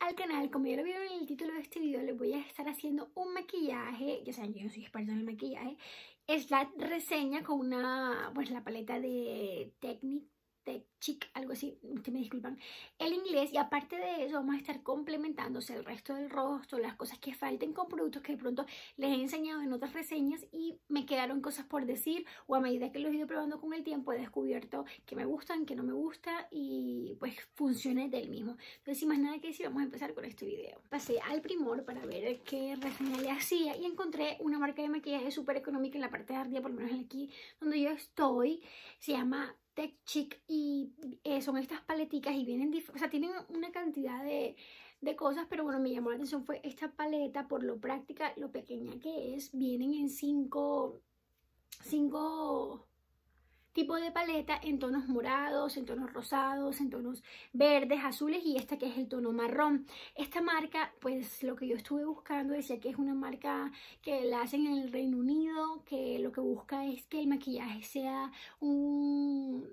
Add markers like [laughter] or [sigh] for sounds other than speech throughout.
al canal. Como ya lo vieron en el título de este video, les voy a estar haciendo un maquillaje. Ya saben, yo no soy experta en el maquillaje. Es la reseña con una, pues la paleta de Technic tech chic, algo así, ustedes me disculpan, el inglés y aparte de eso vamos a estar complementándose el resto del rostro, las cosas que falten con productos que de pronto les he enseñado en otras reseñas y me quedaron cosas por decir o a medida que los he ido probando con el tiempo he descubierto que me gustan, que no me gusta y pues funcione del mismo. Entonces sin más nada que decir vamos a empezar con este video. Pasé al Primor para ver qué reseña le hacía y encontré una marca de maquillaje súper económica en la parte de arriba, por lo menos aquí donde yo estoy, se llama Chic y eh, son estas paleticas y vienen, o sea, tienen una cantidad de, cosas, pero bueno, me llamó la atención fue esta paleta por lo práctica, lo pequeña que es, vienen en cinco, cinco tipos de paleta en tonos morados, en tonos rosados, en tonos verdes, azules y esta que es el tono marrón. Esta marca, pues lo que yo estuve buscando decía que es una marca que la hacen en el Reino Unido, que lo que busca es que el maquillaje sea un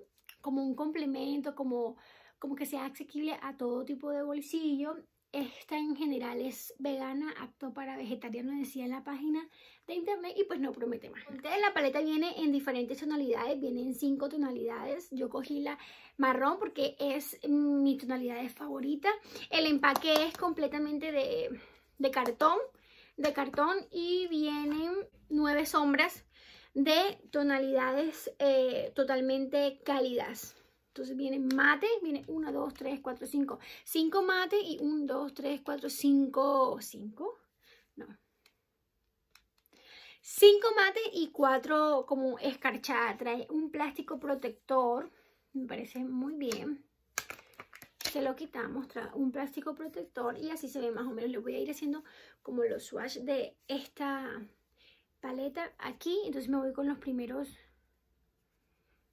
como un complemento, como, como que sea accesible a todo tipo de bolsillo. Esta en general es vegana, apto para vegetariano. decía en la página de internet y pues no promete más. Entonces la paleta viene en diferentes tonalidades, Vienen cinco tonalidades. Yo cogí la marrón porque es mi tonalidad favorita. El empaque es completamente de, de cartón, de cartón y vienen nueve sombras de tonalidades eh, totalmente cálidas. Entonces viene mate, viene 1, 2, 3, 4, 5, 5 mate y 1, 2, 3, 4, 5, 5, no. 5 mate y 4 como escarchada. Trae un plástico protector, me parece muy bien. Se lo quitamos, trae un plástico protector y así se ve más o menos. Le voy a ir haciendo como los swatch de esta paleta aquí, entonces me voy con los primeros,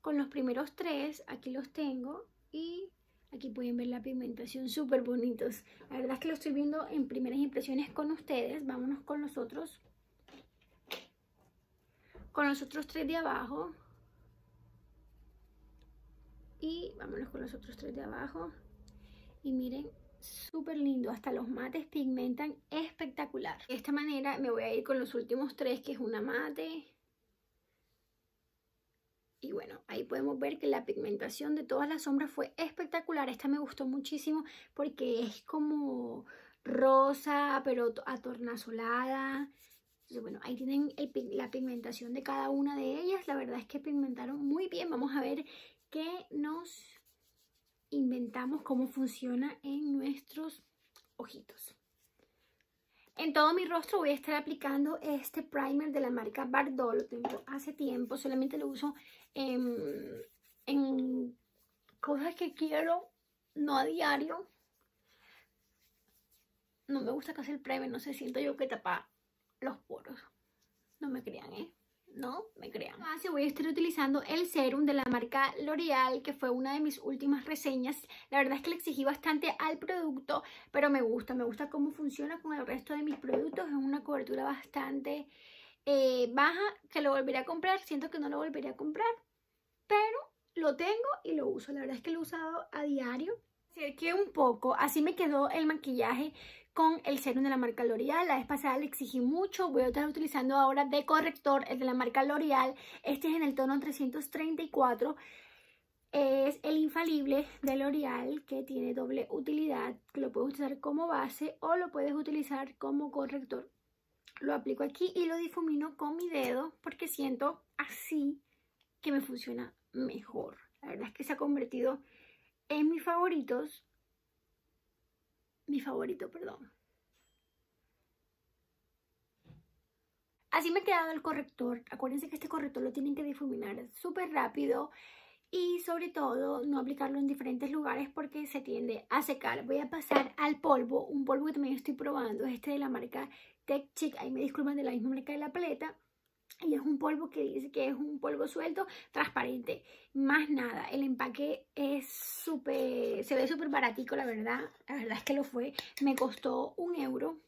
con los primeros tres, aquí los tengo y aquí pueden ver la pigmentación súper bonitos. La verdad es que lo estoy viendo en primeras impresiones con ustedes, vámonos con los otros, con los otros tres de abajo y vámonos con los otros tres de abajo y miren súper lindo, hasta los mates pigmentan espectacular. De esta manera me voy a ir con los últimos tres, que es una mate. Y bueno, ahí podemos ver que la pigmentación de todas las sombras fue espectacular. Esta me gustó muchísimo porque es como rosa, pero atornazolada. bueno, ahí tienen la pigmentación de cada una de ellas. La verdad es que pigmentaron muy bien. Vamos a ver qué nos inventamos cómo funciona en nuestros ojitos. En todo mi rostro voy a estar aplicando este primer de la marca Bardot. Lo tengo hace tiempo, solamente lo uso en, cosas que quiero, no a diario. No me gusta casi el primer, no sé, siento yo que tapa los poros. No me crean, ¿eh? ¿No? voy a estar utilizando el serum de la marca L'Oreal, que fue una de mis últimas reseñas. La verdad es que le exigí bastante al producto, pero me gusta, me gusta cómo funciona con el resto de mis productos. Es una cobertura bastante eh, baja, que lo volveré a comprar. Siento que no lo volveré a comprar, pero lo tengo y lo uso. La verdad es que lo he usado a diario. que un poco, así me quedó el maquillaje con el serum de la marca L'Oreal. La vez pasada le exigí mucho, voy a estar utilizando ahora de corrector el de la marca L'Oreal. Este es en el tono 334. Es el infalible de L'Oreal que tiene doble utilidad. Lo puedes usar como base o lo puedes utilizar como corrector. Lo aplico aquí y lo difumino con mi dedo porque siento así que me funciona mejor. La verdad es que se ha convertido en mis favoritos mi favorito, perdón. Así me ha quedado el corrector. Acuérdense que este corrector lo tienen que difuminar súper rápido y sobre todo no aplicarlo en diferentes lugares porque se tiende a secar. Voy a pasar al polvo, un polvo que también estoy probando, este de la marca Tech Chic, ahí me disculpan de la misma marca de la paleta. Y es un polvo que dice que es un polvo suelto, transparente. Más nada, el empaque es súper, se ve súper baratico, la verdad. La verdad es que lo fue. Me costó un euro.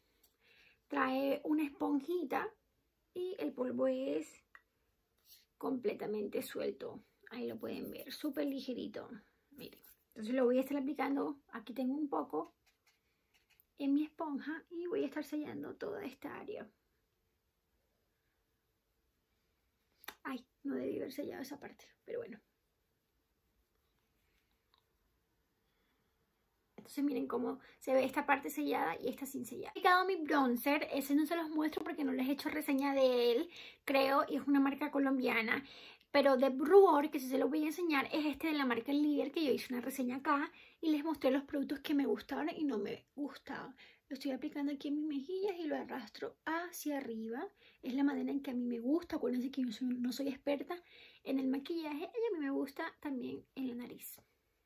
Trae una esponjita y el polvo es completamente suelto. Ahí lo pueden ver, súper ligerito. Miren, entonces lo voy a estar aplicando, aquí tengo un poco en mi esponja y voy a estar sellando toda esta área. Ay, no debí haber sellado esa parte, pero bueno. Entonces miren cómo se ve esta parte sellada y esta sin sellar. He quedado mi bronzer, ese no se los muestro porque no les he hecho reseña de él, creo, y es una marca colombiana. Pero de Bruor, que sí se lo voy a enseñar, es este de la marca Líder, que yo hice una reseña acá y les mostré los productos que me gustaron y no me gustaban. Lo estoy aplicando aquí en mis mejillas y lo arrastro hacia arriba. Es la manera en que a mí me gusta. Acuérdense que yo no soy, no soy experta en el maquillaje y a mí me gusta también en la nariz.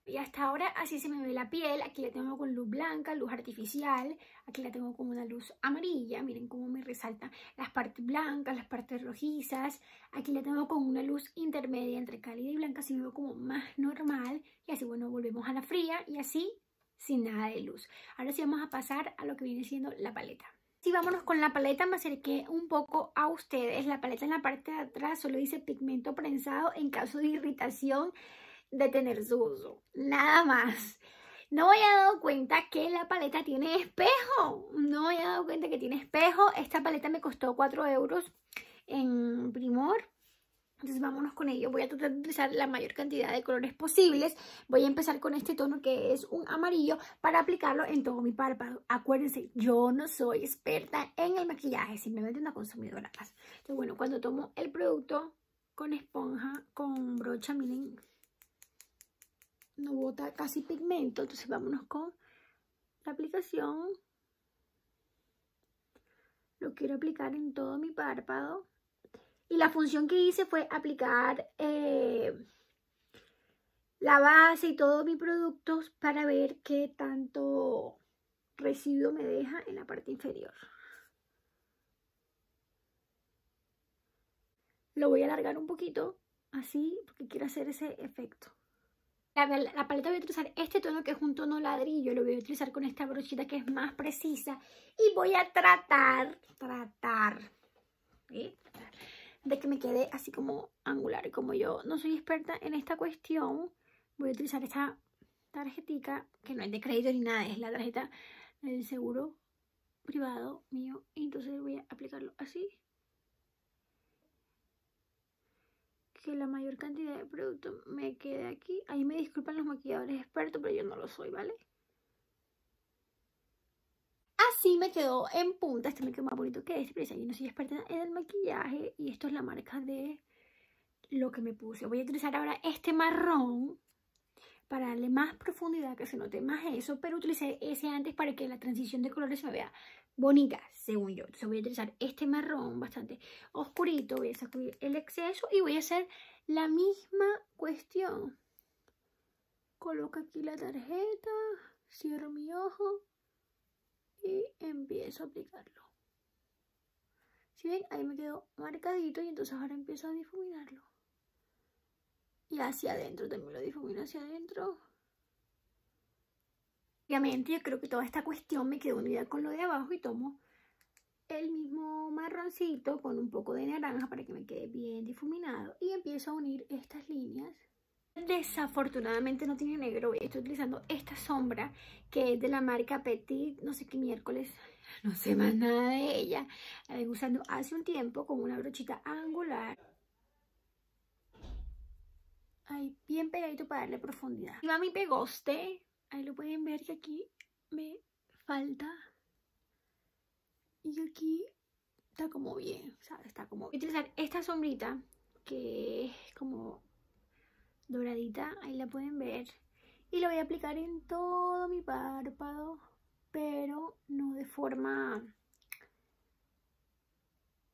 Y hasta ahora así se me ve la piel, aquí la tengo con luz blanca, luz artificial, aquí la tengo con una luz amarilla, miren cómo me resaltan las partes blancas, las partes rojizas, aquí la tengo con una luz intermedia entre cálida y blanca, así veo como más normal y así bueno volvemos a la fría y así sin nada de luz. Ahora sí vamos a pasar a lo que viene siendo la paleta. si vámonos con la paleta, me acerqué un poco a ustedes, la paleta en la parte de atrás solo dice pigmento prensado en caso de irritación, de tener su uso, nada más. No me había dado cuenta que la paleta tiene espejo, no me había dado cuenta que tiene espejo. Esta paleta me costó 4 euros en Primor. Entonces vámonos con ello. Voy a tratar de utilizar la mayor cantidad de colores posibles. Voy a empezar con este tono que es un amarillo para aplicarlo en todo mi párpado. Acuérdense, yo no soy experta en el maquillaje, simplemente una consumidora más. Entonces bueno, cuando tomo el producto con esponja, con brocha, miren, no bota casi pigmento. Entonces vámonos con la aplicación. Lo quiero aplicar en todo mi párpado. Y la función que hice fue aplicar eh, la base y todos mis productos para ver qué tanto residuo me deja en la parte inferior. Lo voy a alargar un poquito, así, porque quiero hacer ese efecto. La, paleta voy a utilizar este tono que es un tono ladrillo, lo voy a utilizar con esta brochita que es más precisa y voy a tratar, tratar, ¿eh? de que me quede así como angular. como yo no soy experta en esta cuestión, voy a utilizar esta tarjetica, que no es de crédito ni nada, es la tarjeta del seguro privado mío. Y entonces voy a aplicarlo así. que la mayor cantidad de producto me quede aquí. Ahí me disculpan los maquilladores expertos, pero yo no lo soy, ¿vale? Así me quedó en punta. Este me quedó más bonito que este, pero yo no soy experta en el maquillaje. Y esto es la marca de lo que me puse. Voy a utilizar ahora este marrón para darle más profundidad, que se note más eso, pero utilicé ese antes para que la transición de colores se me vea bonita, según yo. Entonces voy a utilizar este marrón bastante oscurito, voy a sacudir el exceso y voy a hacer la misma cuestión. Coloco aquí la tarjeta, cierro mi ojo y empiezo a aplicarlo. Si ven, ahí me quedó marcadito y entonces ahora empiezo a difuminarlo. Y hacia adentro, también lo difumino hacia adentro. Obviamente yo creo que toda esta cuestión me quedó unida con lo de abajo y tomo el mismo marroncito con un poco de naranja para que me quede bien difuminado y empiezo a unir estas líneas desafortunadamente no tiene negro estoy utilizando esta sombra que es de la marca Petit no sé qué miércoles [laughs] no sé más nada de ella la vengo usando hace un tiempo con una brochita angular ahí bien pegadito para darle profundidad y va mi pegoste Ahí lo pueden ver que aquí me falta. Y aquí está como bien, o sea, está como... Voy a utilizar esta sombrita que es como doradita, ahí la pueden ver. Y la voy a aplicar en todo mi párpado, pero no de forma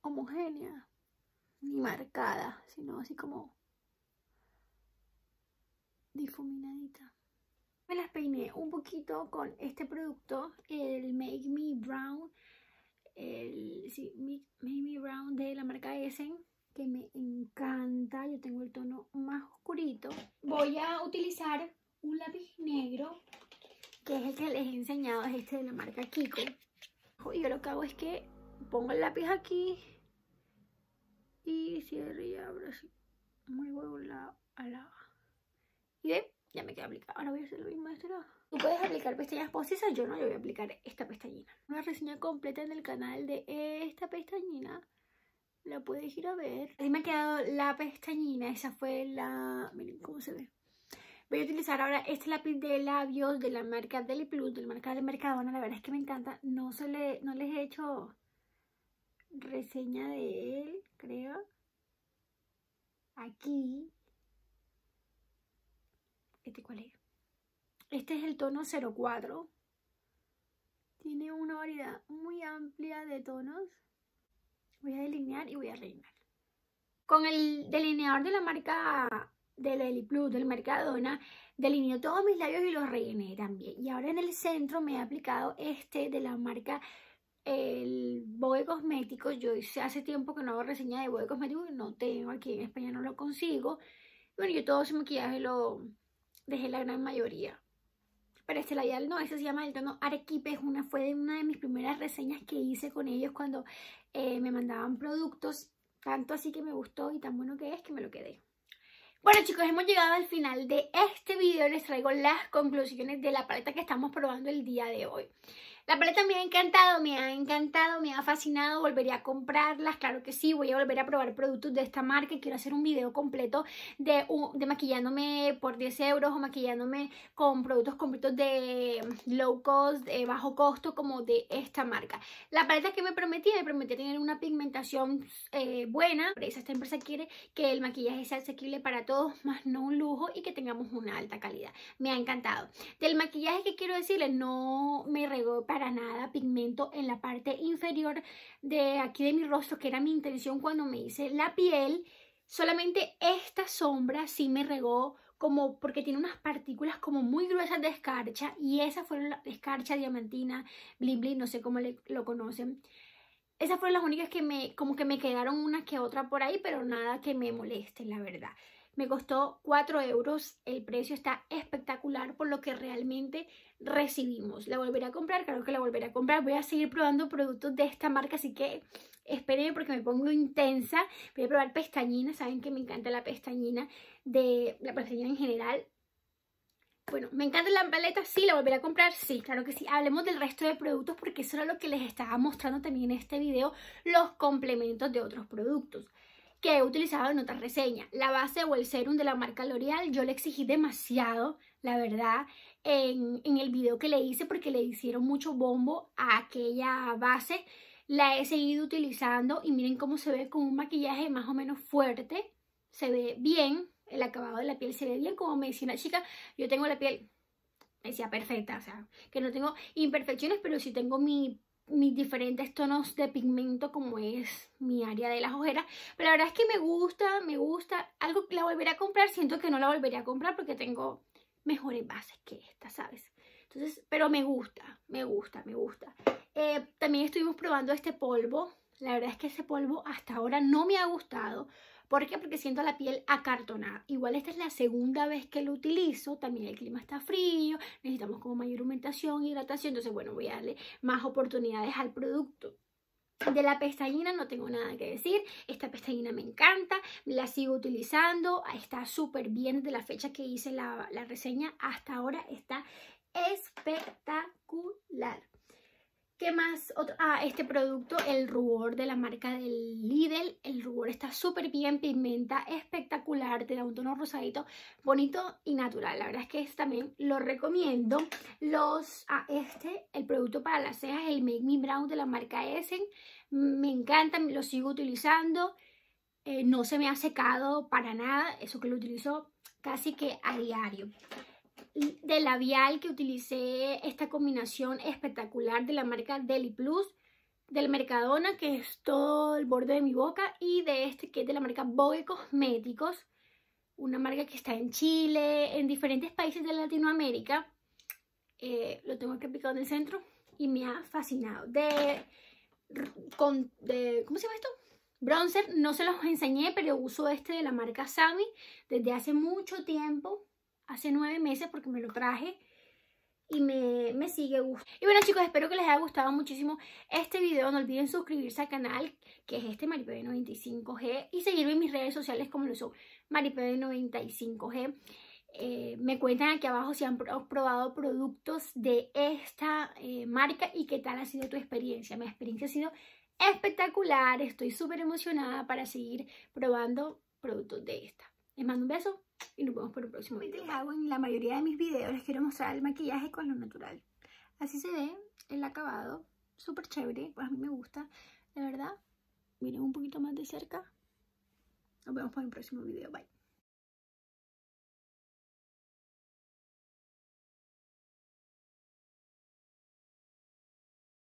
homogénea ni marcada, sino así como difuminadita me las peiné un poquito con este producto, el Make Me Brown, el Make Me Brown de la marca Essen, que me encanta. Yo tengo el tono más oscurito. Voy a utilizar un lápiz negro, que es el que les he enseñado, es este de la marca Kiko. Y yo lo que hago es que pongo el lápiz aquí y cierro y abro así. Muy bueno la, a Y ya me queda aplicada. Ahora voy a hacer lo mismo de este lado. Tú puedes aplicar pestañas postizas. Yo no, le voy a aplicar esta pestañina. Una reseña completa en el canal de esta pestañina. La puedes ir a ver. Así me ha quedado la pestañina. Esa fue la... Miren cómo se ve. Voy a utilizar ahora este lápiz de labios de la marca Deli Plus, de la marca de Mercadona. La verdad es que me encanta. No, se le, no les he hecho reseña de él, creo. Aquí. Este, este es. el tono 04. Tiene una variedad muy amplia de tonos. Voy a delinear y voy a rellenar. Con el delineador de la marca de Lely Plus, del Mercadona, delineo todos mis labios y los rellené también. Y ahora en el centro me he aplicado este de la marca el Boe Cosmético. Yo hice hace tiempo que no hago reseña de Boe Cosmético, no tengo aquí en España, no lo consigo. Bueno, yo todo ese maquillaje lo, dejé la gran mayoría. Pero este labial no, ese se llama el tono Arequipe, una, fue de una de mis primeras reseñas que hice con ellos cuando eh, me mandaban productos, tanto así que me gustó y tan bueno que es que me lo quedé. Bueno chicos, hemos llegado al final de este video, les traigo las conclusiones de la paleta que estamos probando el día de hoy. La paleta me ha encantado, me ha encantado, me ha fascinado, volvería a comprarlas, claro que sí, voy a volver a probar productos de esta marca, quiero hacer un video completo de, de maquillándome por 10 euros o maquillándome con productos completos de mm, low cost, de bajo costo, como de esta marca. La paleta que me prometí, me prometí tener una pigmentación eh, buena. buena, esta empresa quiere que el maquillaje sea asequible para todos, más no un lujo y que tengamos una alta calidad. Me ha encantado. Del maquillaje que quiero decirles, no me regó para nada pigmento en la parte inferior de aquí de mi rostro, que era mi intención cuando me hice la piel. Solamente esta sombra sí me regó como porque tiene unas partículas como muy gruesas de escarcha y esa fueron la escarcha diamantina, blin bling no sé cómo lo conocen. Esas fueron las únicas que me, como que me quedaron una que otra por ahí, pero nada que me moleste, la verdad me costó 4 euros, el precio está espectacular por lo que realmente recibimos. La volveré a comprar, claro que la volveré a comprar, voy a seguir probando productos de esta marca, así que espérenme porque me pongo intensa. Voy a probar pestañina, saben que me encanta la pestañina, de la pestañina en general, bueno, me encanta la paleta, sí, la volveré a comprar, sí, claro que sí. Hablemos del resto de productos porque eso era lo que les estaba mostrando también en este video, los complementos de otros productos que he utilizado en otras reseña, La base o el serum de la marca L'Oreal yo le exigí demasiado, la verdad, en, el video que le hice porque le hicieron mucho bombo a aquella base. La he seguido utilizando y miren cómo se ve con un maquillaje más o menos fuerte. Se ve bien, el acabado de la piel se ve bien, como me decía una chica, yo tengo la piel, me decía perfecta, o sea, que no tengo imperfecciones, pero sí tengo mi mis diferentes tonos de pigmento como es mi área de las ojeras pero la verdad es que me gusta, me gusta algo que la volveré a comprar, siento que no la volveré a comprar porque tengo mejores bases que esta, ¿sabes? Entonces, pero me gusta, me gusta, me gusta eh, también estuvimos probando este polvo la verdad es que ese polvo hasta ahora no me ha gustado ¿Por qué? Porque siento la piel acartonada. Igual esta es la segunda vez que lo utilizo. También el clima está frío, necesitamos como mayor humectación, hidratación. Entonces, bueno, voy a darle más oportunidades al producto. De la pestañina no tengo nada que decir, esta pestañina me encanta, la sigo utilizando, está súper bien de la fecha que hice la reseña, hasta ahora está espectacular. ¿Qué más? Ah, este producto, el rubor de la marca del Lidl. El rubor está súper bien, pigmenta espectacular, te da un tono rosadito, bonito y natural. La verdad es que también lo recomiendo. Los, ah, este, el producto para las cejas, el Make Me Brown de la marca Essen. Me encanta, lo sigo utilizando. Eh, no se me ha secado para nada, eso que lo utilizo casi que a diario de labial que utilicé esta combinación espectacular de la marca Deli Plus, del Mercadona, que es todo el borde de mi boca, y de este que es de la marca Vogue Cosméticos, una marca que está en Chile, en diferentes países de Latinoamérica. Eh, lo tengo aquí aplicado en el centro y me ha fascinado. De, con, de, ¿Cómo se llama esto? Bronzer, no se los enseñé, pero uso este de la marca Sami desde hace mucho tiempo hace nueve meses porque me lo traje y me, sigue gustando. Y bueno chicos, espero que les haya gustado muchísimo este video. No olviden suscribirse al canal, que es este Maripede95G, y seguirme en mis redes sociales como lo son Maripede95G. Eh, me cuentan aquí abajo si han probado productos de esta eh, marca y qué tal ha sido tu experiencia. Mi experiencia ha sido espectacular, estoy súper emocionada para seguir probando productos de esta. Les mando un beso y nos vemos para el próximo video. hago en la mayoría de mis videos, les quiero mostrar el maquillaje con lo natural. Así se ve el acabado, súper chévere, pues a mí me gusta, de verdad. Miren un poquito más de cerca. Nos vemos para el próximo video, bye.